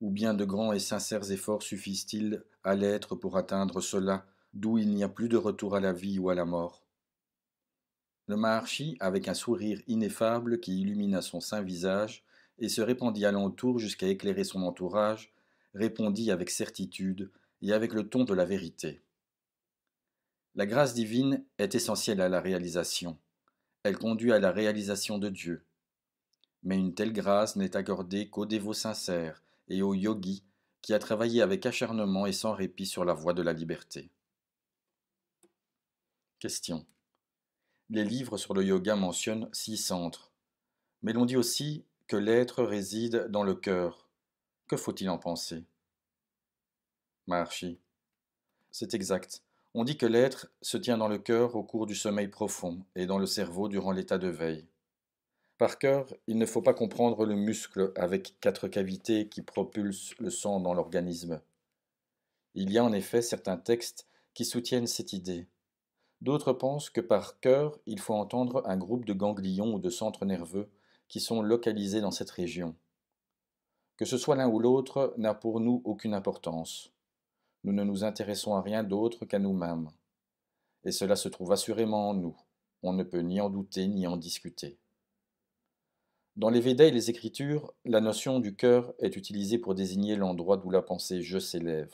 Ou bien de grands et sincères efforts suffisent-ils à l'être pour atteindre cela, d'où il n'y a plus de retour à la vie ou à la mort Le Maharshi, avec un sourire ineffable qui illumina son saint visage et se répandit alentour jusqu'à éclairer son entourage, répondit avec certitude et avec le ton de la vérité. La grâce divine est essentielle à la réalisation. Elle conduit à la réalisation de Dieu. Mais une telle grâce n'est accordée qu'aux dévots sincères et aux yogis qui a travaillé avec acharnement et sans répit sur la voie de la liberté. Question. Les livres sur le yoga mentionnent six centres. Mais l'on dit aussi que l'être réside dans le cœur. Que faut-il en penser Maharshi. C'est exact. On dit que l'être se tient dans le cœur au cours du sommeil profond et dans le cerveau durant l'état de veille. Par cœur, il ne faut pas comprendre le muscle avec quatre cavités qui propulsent le sang dans l'organisme. Il y a en effet certains textes qui soutiennent cette idée. D'autres pensent que par cœur, il faut entendre un groupe de ganglions ou de centres nerveux qui sont localisés dans cette région. Que ce soit l'un ou l'autre n'a pour nous aucune importance nous ne nous intéressons à rien d'autre qu'à nous-mêmes. Et cela se trouve assurément en nous. On ne peut ni en douter ni en discuter. Dans les Védas et les Écritures, la notion du cœur est utilisée pour désigner l'endroit d'où la pensée je s'élève.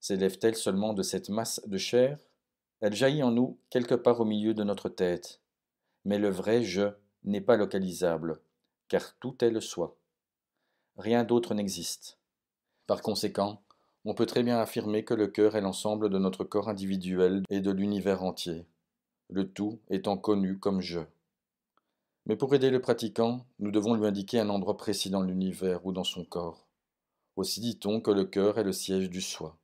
S'élève-t-elle seulement de cette masse de chair Elle jaillit en nous quelque part au milieu de notre tête. Mais le vrai je n'est pas localisable, car tout est le soi. Rien d'autre n'existe. Par conséquent, on peut très bien affirmer que le cœur est l'ensemble de notre corps individuel et de l'univers entier, le tout étant connu comme je. Mais pour aider le pratiquant, nous devons lui indiquer un endroit précis dans l'univers ou dans son corps. Aussi dit-on que le cœur est le siège du soi.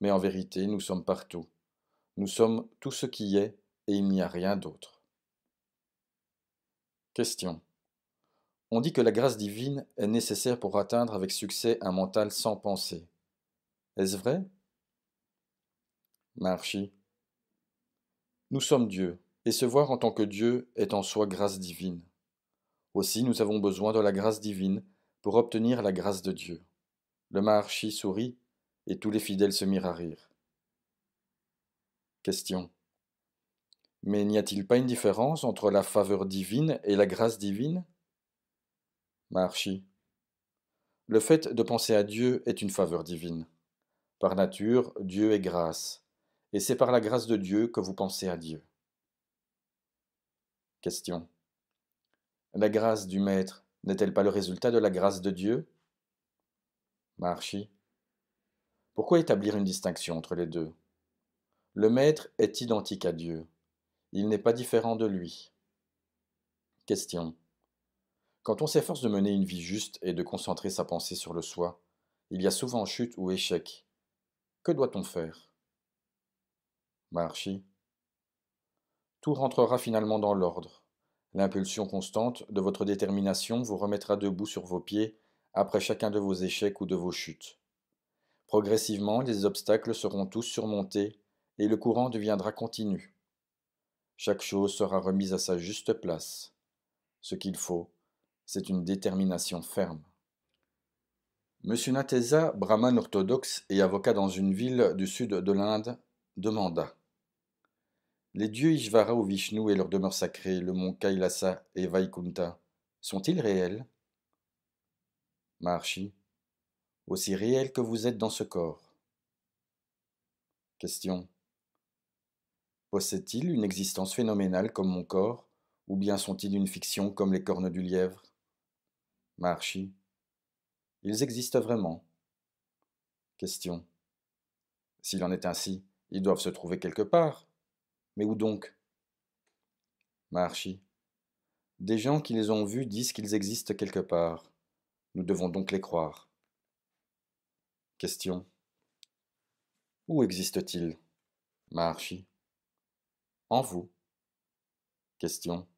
Mais en vérité, nous sommes partout. Nous sommes tout ce qui est et il n'y a rien d'autre. Question. On dit que la grâce divine est nécessaire pour atteindre avec succès un mental sans pensée. Est-ce vrai Marchi. Nous sommes Dieu, et se voir en tant que Dieu est en soi grâce divine. Aussi nous avons besoin de la grâce divine pour obtenir la grâce de Dieu. Le marchi sourit, et tous les fidèles se mirent à rire. Question. Mais n'y a-t-il pas une différence entre la faveur divine et la grâce divine marchi Le fait de penser à Dieu est une faveur divine. Par nature, Dieu est grâce, et c'est par la grâce de Dieu que vous pensez à Dieu. Question. La grâce du Maître n'est-elle pas le résultat de la grâce de Dieu Marchi. Pourquoi établir une distinction entre les deux Le Maître est identique à Dieu. Il n'est pas différent de lui. Question. Quand on s'efforce de mener une vie juste et de concentrer sa pensée sur le soi, il y a souvent chute ou échec. Que doit-on faire Marchi Tout rentrera finalement dans l'ordre. L'impulsion constante de votre détermination vous remettra debout sur vos pieds après chacun de vos échecs ou de vos chutes. Progressivement, les obstacles seront tous surmontés et le courant deviendra continu. Chaque chose sera remise à sa juste place. Ce qu'il faut, c'est une détermination ferme. Monsieur Natesa, brahman orthodoxe et avocat dans une ville du sud de l'Inde, demanda Les dieux Ishvara ou Vishnu et leur demeure sacrée, le mont Kailasa et Vaikunta, sont-ils réels Maharshi Aussi réels que vous êtes dans ce corps. Question « Possèdent-ils une existence phénoménale comme mon corps, ou bien sont-ils une fiction comme les cornes du lièvre Marchi ils existent vraiment Question. S'il en est ainsi, ils doivent se trouver quelque part. Mais où donc Maharshi. Des gens qui les ont vus disent qu'ils existent quelque part. Nous devons donc les croire. Question. Où existent-ils Marchi. En vous. Question.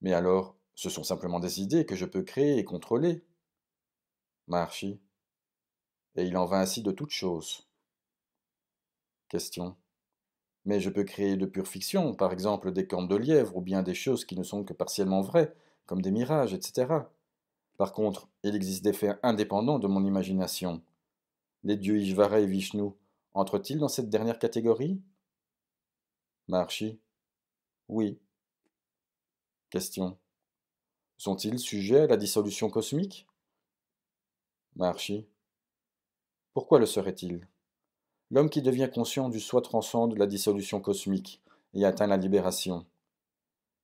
Mais alors, ce sont simplement des idées que je peux créer et contrôler. Marchi. Et il en va ainsi de toutes choses. Question. Mais je peux créer de pure fiction, par exemple des cornes de lièvre ou bien des choses qui ne sont que partiellement vraies, comme des mirages, etc. Par contre, il existe des faits indépendants de mon imagination. Les dieux Ishvara et Vishnu entrent-ils dans cette dernière catégorie Marchi. Oui. Question. Sont-ils sujets à la dissolution cosmique Maharshi. Pourquoi le serait-il L'homme qui devient conscient du soi transcende la dissolution cosmique et atteint la libération.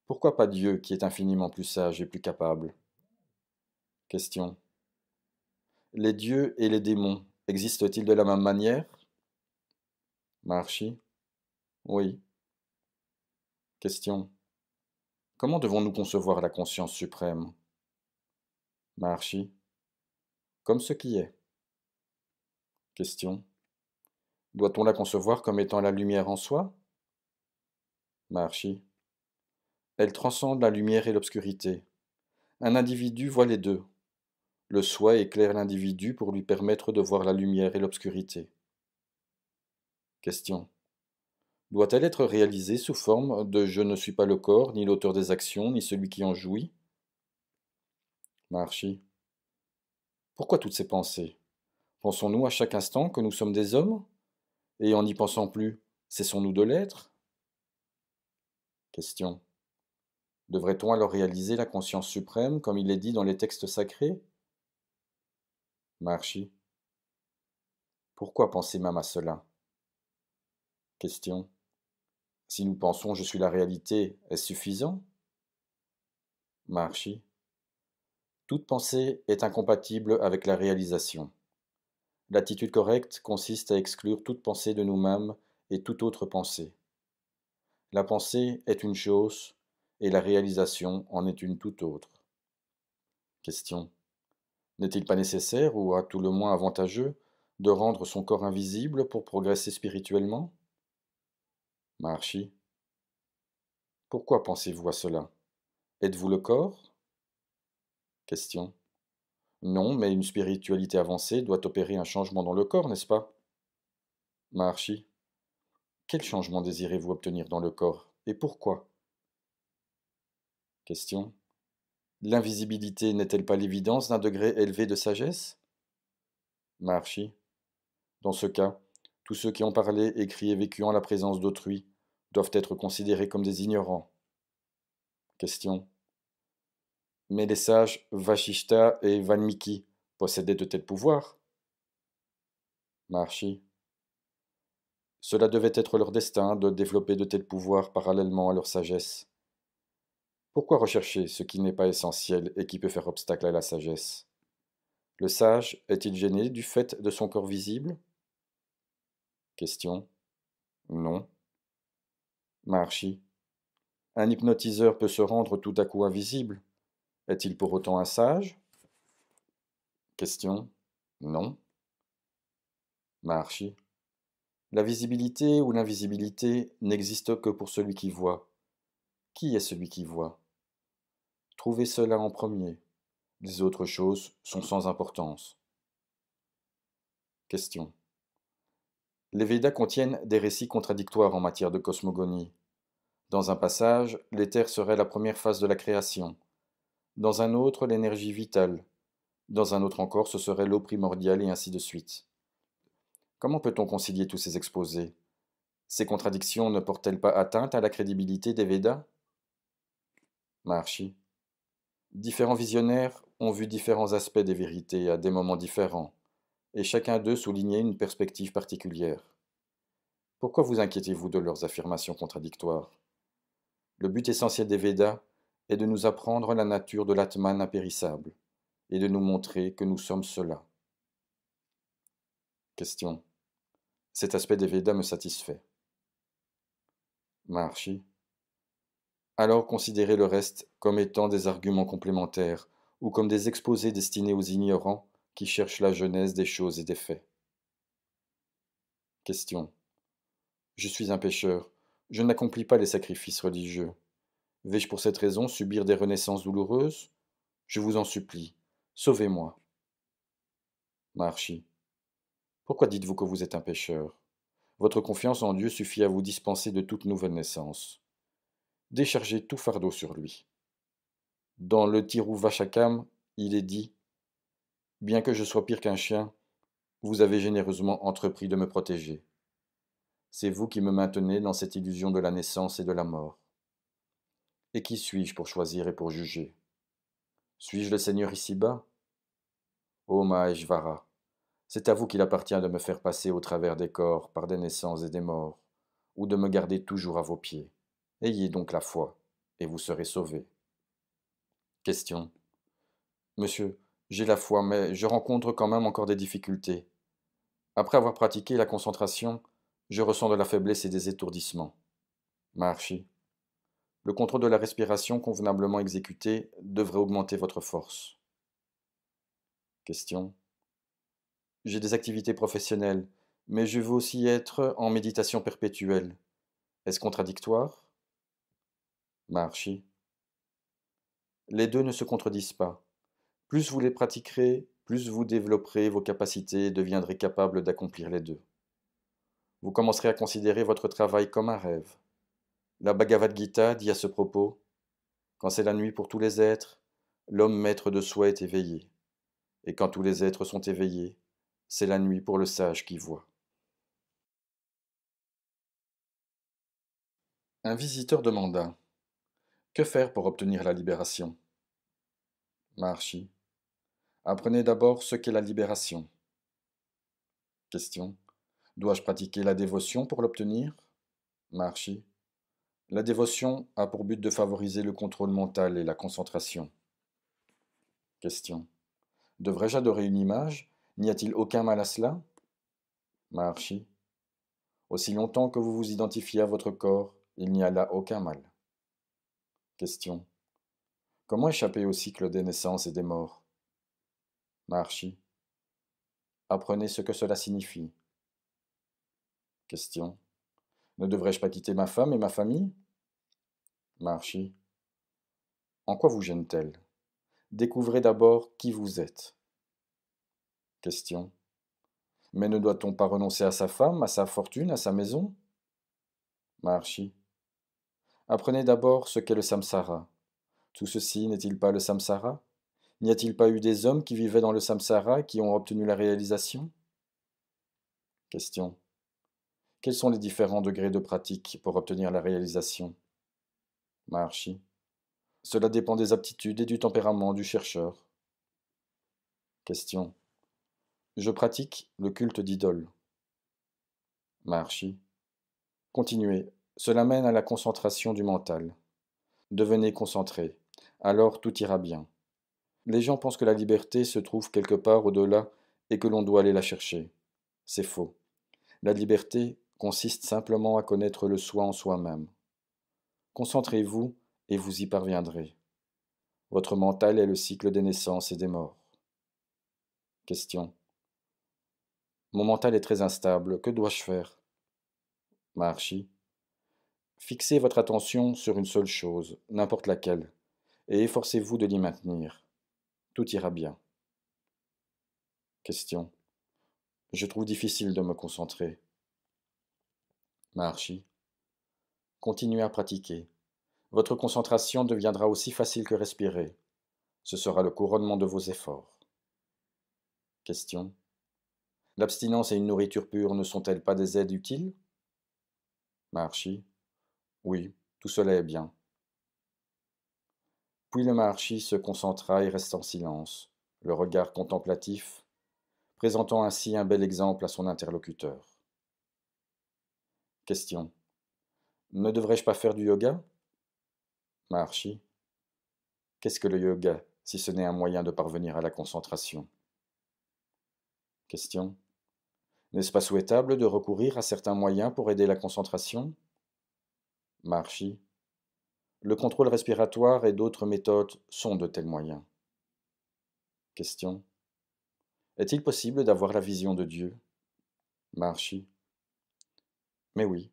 Pourquoi pas Dieu qui est infiniment plus sage et plus capable Question. Les dieux et les démons existent-ils de la même manière Maharshi. Oui. Question. Comment devons-nous concevoir la conscience suprême Maharshi comme ce qui est. Question. Doit-on la concevoir comme étant la lumière en soi Maharshi. Elle transcende la lumière et l'obscurité. Un individu voit les deux. Le soi éclaire l'individu pour lui permettre de voir la lumière et l'obscurité. Question. Doit-elle être réalisée sous forme de je ne suis pas le corps, ni l'auteur des actions, ni celui qui en jouit Marchi. Pourquoi toutes ces pensées Pensons-nous à chaque instant que nous sommes des hommes Et en n'y pensant plus, cessons-nous de l'être Question. Devrait-on alors réaliser la conscience suprême comme il est dit dans les textes sacrés Marchi. Pourquoi penser même à cela Question. Si nous pensons je suis la réalité, est-ce suffisant Marchi. Toute pensée est incompatible avec la réalisation. L'attitude correcte consiste à exclure toute pensée de nous-mêmes et toute autre pensée. La pensée est une chose et la réalisation en est une toute autre. Question. N'est-il pas nécessaire, ou à tout le moins avantageux, de rendre son corps invisible pour progresser spirituellement Maharshi. Pourquoi pensez-vous à cela Êtes-vous le corps Question. Non, mais une spiritualité avancée doit opérer un changement dans le corps, n'est-ce pas Maharshi. Quel changement désirez-vous obtenir dans le corps et pourquoi Question. L'invisibilité n'est-elle pas l'évidence d'un degré élevé de sagesse Maharshi. Dans ce cas, tous ceux qui ont parlé, écrit et vécu en la présence d'autrui doivent être considérés comme des ignorants. Question mais les sages Vashishta et Vanmiki possédaient de tels pouvoirs. Marchi. Cela devait être leur destin de développer de tels pouvoirs parallèlement à leur sagesse. Pourquoi rechercher ce qui n'est pas essentiel et qui peut faire obstacle à la sagesse Le sage est-il gêné du fait de son corps visible Question. Non. Marchi. Un hypnotiseur peut se rendre tout à coup invisible. Est-il pour autant un sage Question Non. Maharshi La visibilité ou l'invisibilité n'existe que pour celui qui voit. Qui est celui qui voit Trouvez cela en premier. Les autres choses sont sans importance. Question. Les Vedas contiennent des récits contradictoires en matière de cosmogonie. Dans un passage, l'éther serait la première phase de la création dans un autre l'énergie vitale, dans un autre encore ce serait l'eau primordiale et ainsi de suite. Comment peut-on concilier tous ces exposés Ces contradictions ne portent-elles pas atteinte à la crédibilité des Vedas Maharshi. Différents visionnaires ont vu différents aspects des vérités à des moments différents, et chacun d'eux soulignait une perspective particulière. Pourquoi vous inquiétez-vous de leurs affirmations contradictoires Le but essentiel des Védas et de nous apprendre la nature de l'Atman impérissable et de nous montrer que nous sommes cela. Question. Cet aspect des Védas me satisfait. Maharshi. Alors considérez le reste comme étant des arguments complémentaires ou comme des exposés destinés aux ignorants qui cherchent la genèse des choses et des faits. Question. Je suis un pécheur, je n'accomplis pas les sacrifices religieux. Vais-je pour cette raison subir des renaissances douloureuses Je vous en supplie, sauvez-moi. Marchi. Pourquoi dites-vous que vous êtes un pécheur Votre confiance en Dieu suffit à vous dispenser de toute nouvelle naissance. Déchargez tout fardeau sur lui. Dans le Vachakam, il est dit Bien que je sois pire qu'un chien, vous avez généreusement entrepris de me protéger. C'est vous qui me maintenez dans cette illusion de la naissance et de la mort. Et qui suis-je pour choisir et pour juger Suis-je le Seigneur ici-bas Ô maëjvara c'est à vous qu'il appartient de me faire passer au travers des corps par des naissances et des morts, ou de me garder toujours à vos pieds. Ayez donc la foi, et vous serez sauvés. Question. Monsieur, j'ai la foi, mais je rencontre quand même encore des difficultés. Après avoir pratiqué la concentration, je ressens de la faiblesse et des étourdissements. Marchi. Le contrôle de la respiration convenablement exécuté devrait augmenter votre force. Question. J'ai des activités professionnelles, mais je veux aussi être en méditation perpétuelle. Est-ce contradictoire Marchi. Les deux ne se contredisent pas. Plus vous les pratiquerez, plus vous développerez vos capacités et deviendrez capable d'accomplir les deux. Vous commencerez à considérer votre travail comme un rêve. La Bhagavad Gita dit à ce propos Quand c'est la nuit pour tous les êtres, l'homme maître de soi est éveillé. Et quand tous les êtres sont éveillés, c'est la nuit pour le sage qui voit. Un visiteur demanda Que faire pour obtenir la libération Maharshi Apprenez d'abord ce qu'est la libération. Question Dois-je pratiquer la dévotion pour l'obtenir Marchi. La dévotion a pour but de favoriser le contrôle mental et la concentration. Question. Devrais-je adorer une image N'y a-t-il aucun mal à cela Maharshi. Aussi longtemps que vous vous identifiez à votre corps, il n'y a là aucun mal. Question. Comment échapper au cycle des naissances et des morts Maharshi. Apprenez ce que cela signifie. Question. Ne devrais-je pas quitter ma femme et ma famille Marchi. En quoi vous gêne-t-elle Découvrez d'abord qui vous êtes. Question. Mais ne doit-on pas renoncer à sa femme, à sa fortune, à sa maison Marchi Apprenez d'abord ce qu'est le samsara. Tout ceci n'est-il pas le samsara N'y a-t-il pas eu des hommes qui vivaient dans le samsara et qui ont obtenu la réalisation Question. Quels sont les différents degrés de pratique pour obtenir la réalisation Maharshi. Cela dépend des aptitudes et du tempérament du chercheur. Question. Je pratique le culte d'idole. Maharshi. Continuez. Cela mène à la concentration du mental. Devenez concentré. Alors tout ira bien. Les gens pensent que la liberté se trouve quelque part au-delà et que l'on doit aller la chercher. C'est faux. La liberté consiste simplement à connaître le soi en soi-même. Concentrez-vous et vous y parviendrez. Votre mental est le cycle des naissances et des morts. Question. Mon mental est très instable, que dois-je faire Maharshi. Fixez votre attention sur une seule chose, n'importe laquelle, et efforcez-vous de l'y maintenir. Tout ira bien. Question. Je trouve difficile de me concentrer. Maharshi. Continuez à pratiquer. Votre concentration deviendra aussi facile que respirer. Ce sera le couronnement de vos efforts. Question. L'abstinence et une nourriture pure ne sont-elles pas des aides utiles Maharshi. Oui, tout cela est bien. Puis le Maharshi se concentra et resta en silence, le regard contemplatif, présentant ainsi un bel exemple à son interlocuteur. Question. Ne devrais-je pas faire du yoga Maharshi. Qu'est-ce que le yoga, si ce n'est un moyen de parvenir à la concentration Question. N'est-ce pas souhaitable de recourir à certains moyens pour aider la concentration Marchi. Le contrôle respiratoire et d'autres méthodes sont de tels moyens. Question. Est-il possible d'avoir la vision de Dieu Marchi. Mais oui,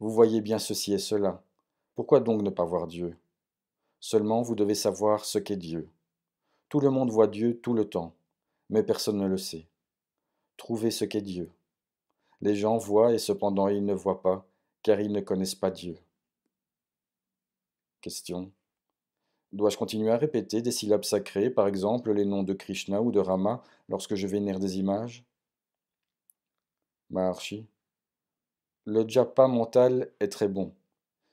vous voyez bien ceci et cela. Pourquoi donc ne pas voir Dieu Seulement, vous devez savoir ce qu'est Dieu. Tout le monde voit Dieu tout le temps, mais personne ne le sait. Trouvez ce qu'est Dieu. Les gens voient et cependant ils ne voient pas, car ils ne connaissent pas Dieu. Question. Dois-je continuer à répéter des syllabes sacrées, par exemple les noms de Krishna ou de Rama, lorsque je vénère des images Maharshi. Le japa mental est très bon.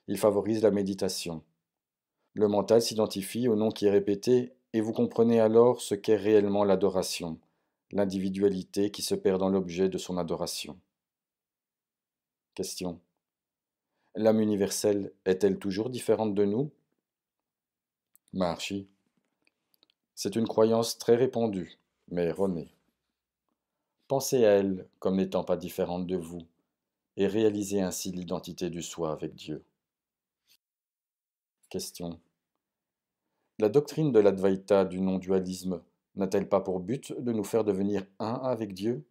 Il favorise la méditation. Le mental s'identifie au nom qui est répété et vous comprenez alors ce qu'est réellement l'adoration, l'individualité qui se perd dans l'objet de son adoration. Question. L'âme universelle est-elle toujours différente de nous Maharshi. C'est une croyance très répandue, mais erronée. Pensez à elle comme n'étant pas différente de vous, et réaliser ainsi l'identité du soi avec Dieu. Question. La doctrine de l'Advaita du non-dualisme n'a-t-elle pas pour but de nous faire devenir un avec Dieu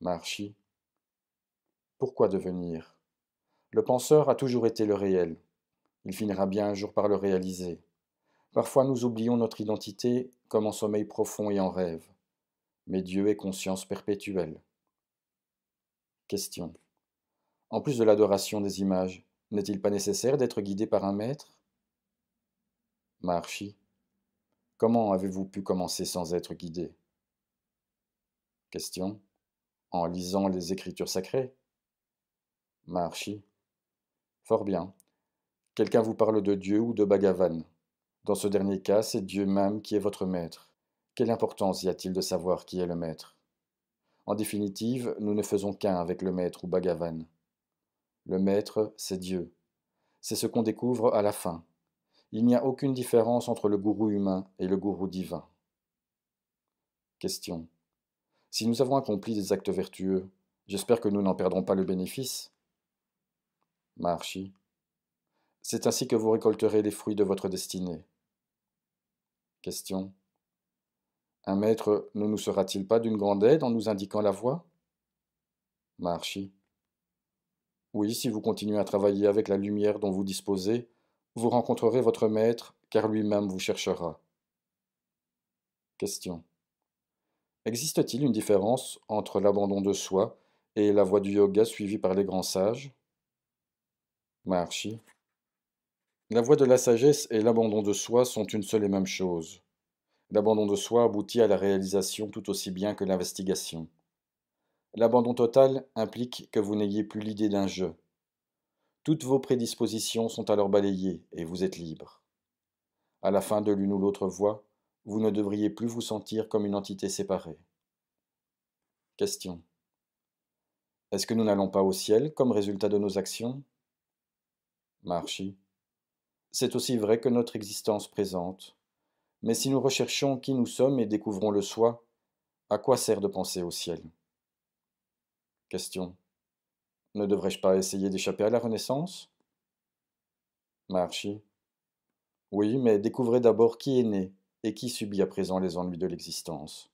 Marchi. Pourquoi devenir Le penseur a toujours été le réel. Il finira bien un jour par le réaliser. Parfois nous oublions notre identité comme en sommeil profond et en rêve. Mais Dieu est conscience perpétuelle. Question. En plus de l'adoration des images, n'est-il pas nécessaire d'être guidé par un maître Maharshi. Comment avez-vous pu commencer sans être guidé Question. En lisant les Écritures sacrées Maharshi. Fort bien. Quelqu'un vous parle de Dieu ou de Bhagavan. Dans ce dernier cas, c'est Dieu même qui est votre maître. Quelle importance y a-t-il de savoir qui est le maître en définitive, nous ne faisons qu'un avec le Maître ou Bhagavan. Le Maître, c'est Dieu. C'est ce qu'on découvre à la fin. Il n'y a aucune différence entre le gourou humain et le gourou divin. Question. Si nous avons accompli des actes vertueux, j'espère que nous n'en perdrons pas le bénéfice. Maharshi. C'est ainsi que vous récolterez les fruits de votre destinée. Question. Un maître ne nous sera-t-il pas d'une grande aide en nous indiquant la voie Marchi. Oui, si vous continuez à travailler avec la lumière dont vous disposez, vous rencontrerez votre maître, car lui-même vous cherchera. Question. Existe-t-il une différence entre l'abandon de soi et la voie du yoga suivie par les grands sages Maharshi. La voie de la sagesse et l'abandon de soi sont une seule et même chose. L'abandon de soi aboutit à la réalisation tout aussi bien que l'investigation. L'abandon total implique que vous n'ayez plus l'idée d'un jeu. Toutes vos prédispositions sont alors balayées et vous êtes libre. À la fin de l'une ou l'autre voie, vous ne devriez plus vous sentir comme une entité séparée. Question. Est-ce que nous n'allons pas au ciel comme résultat de nos actions Marchi. C'est aussi vrai que notre existence présente. Mais si nous recherchons qui nous sommes et découvrons le soi, à quoi sert de penser au ciel Question. Ne devrais-je pas essayer d'échapper à la Renaissance Marchi. Oui, mais découvrez d'abord qui est né et qui subit à présent les ennuis de l'existence.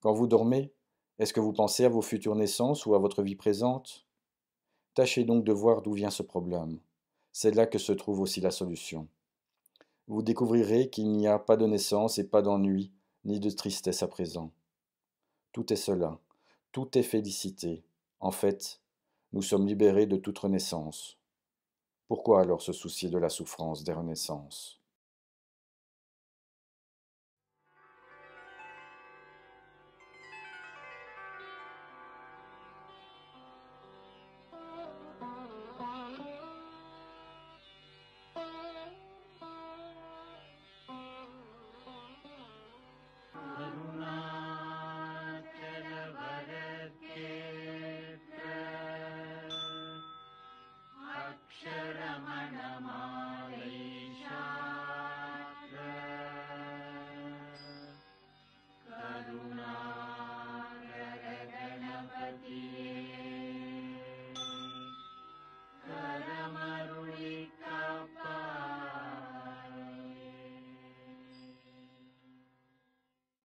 Quand vous dormez, est-ce que vous pensez à vos futures naissances ou à votre vie présente Tâchez donc de voir d'où vient ce problème. C'est là que se trouve aussi la solution vous découvrirez qu'il n'y a pas de naissance et pas d'ennui, ni de tristesse à présent. Tout est cela, tout est félicité. En fait, nous sommes libérés de toute renaissance. Pourquoi alors se soucier de la souffrance des renaissances